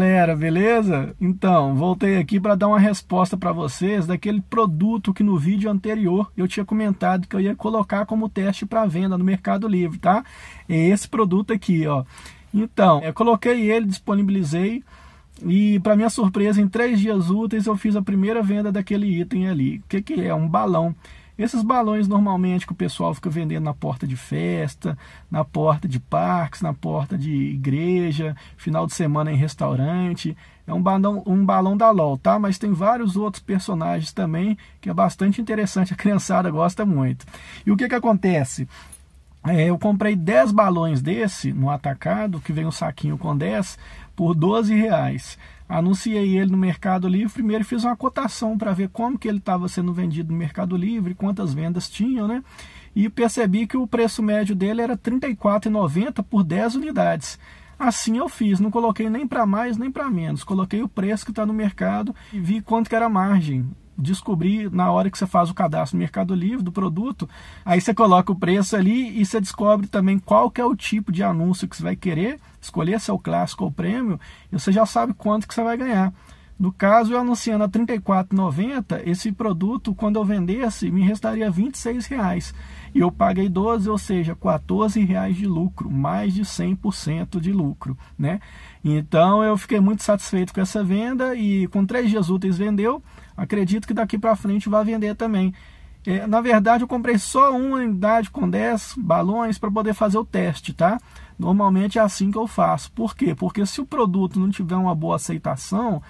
galera, beleza? Então, voltei aqui para dar uma resposta para vocês daquele produto que no vídeo anterior eu tinha comentado que eu ia colocar como teste para venda no Mercado Livre, tá? É esse produto aqui, ó. Então, eu coloquei ele, disponibilizei e para minha surpresa, em três dias úteis eu fiz a primeira venda daquele item ali. O que, que é? Um balão esses balões normalmente que o pessoal fica vendendo na porta de festa, na porta de parques, na porta de igreja, final de semana em restaurante. É um balão, um balão da LOL, tá? Mas tem vários outros personagens também que é bastante interessante, a criançada gosta muito. E o que que acontece? É, eu comprei 10 balões desse no atacado, que vem um saquinho com 10, por 12 reais. Anunciei ele no Mercado Livre, primeiro fiz uma cotação para ver como que ele estava sendo vendido no Mercado Livre, quantas vendas tinham, né? E percebi que o preço médio dele era R$ 34,90 por 10 unidades. Assim eu fiz, não coloquei nem para mais nem para menos, coloquei o preço que está no mercado e vi quanto que era a margem descobrir na hora que você faz o cadastro no Mercado Livre do produto, aí você coloca o preço ali e você descobre também qual que é o tipo de anúncio que você vai querer, escolher se é o clássico ou o prêmio, e você já sabe quanto que você vai ganhar. No caso, eu anunciando a R$ 34,90, esse produto, quando eu vendesse, me restaria R$ 26,00. E eu paguei 12, ou seja, R$ reais de lucro, mais de 100% de lucro, né? Então, eu fiquei muito satisfeito com essa venda e com três dias úteis vendeu. Acredito que daqui para frente vai vender também. É, na verdade, eu comprei só uma unidade com 10 balões para poder fazer o teste, tá? Normalmente é assim que eu faço. Por quê? Porque se o produto não tiver uma boa aceitação,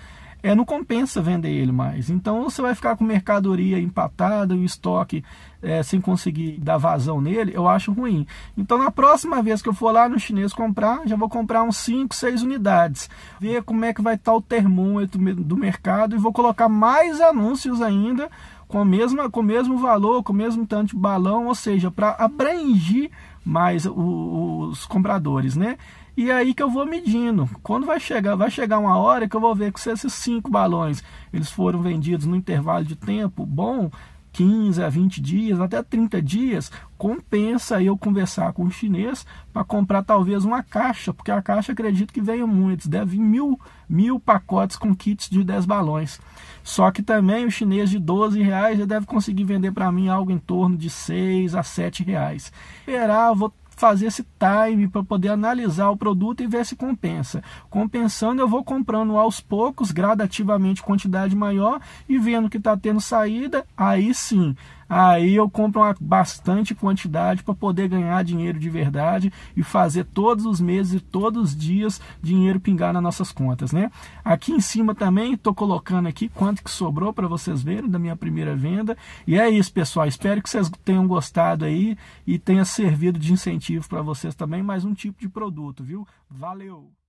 é, não compensa vender ele mais. Então você vai ficar com mercadoria empatada, o estoque é, sem conseguir dar vazão nele, eu acho ruim. Então na próxima vez que eu for lá no chinês comprar, já vou comprar uns 5, 6 unidades. Ver como é que vai estar tá o termômetro do mercado e vou colocar mais anúncios ainda com, mesma, com o mesmo valor, com o mesmo tanto de balão, ou seja, para abranger mais os compradores, né? E é aí que eu vou medindo. Quando vai chegar, vai chegar uma hora que eu vou ver que se esses cinco balões eles foram vendidos no intervalo de tempo bom, 15 a 20 dias, até 30 dias, compensa eu conversar com o chinês para comprar talvez uma caixa, porque a caixa acredito que venha muitos, deve vir mil, mil pacotes com kits de 10 balões. Só que também o chinês de 12 reais já deve conseguir vender para mim algo em torno de 6 a 7 reais. Esperar, vou fazer esse time para poder analisar o produto e ver se compensa. Compensando, eu vou comprando aos poucos, gradativamente, quantidade maior e vendo que está tendo saída, aí sim aí eu compro uma bastante quantidade para poder ganhar dinheiro de verdade e fazer todos os meses e todos os dias dinheiro pingar nas nossas contas, né? Aqui em cima também estou colocando aqui quanto que sobrou para vocês verem da minha primeira venda. E é isso, pessoal. Espero que vocês tenham gostado aí e tenha servido de incentivo para vocês também mais um tipo de produto, viu? Valeu!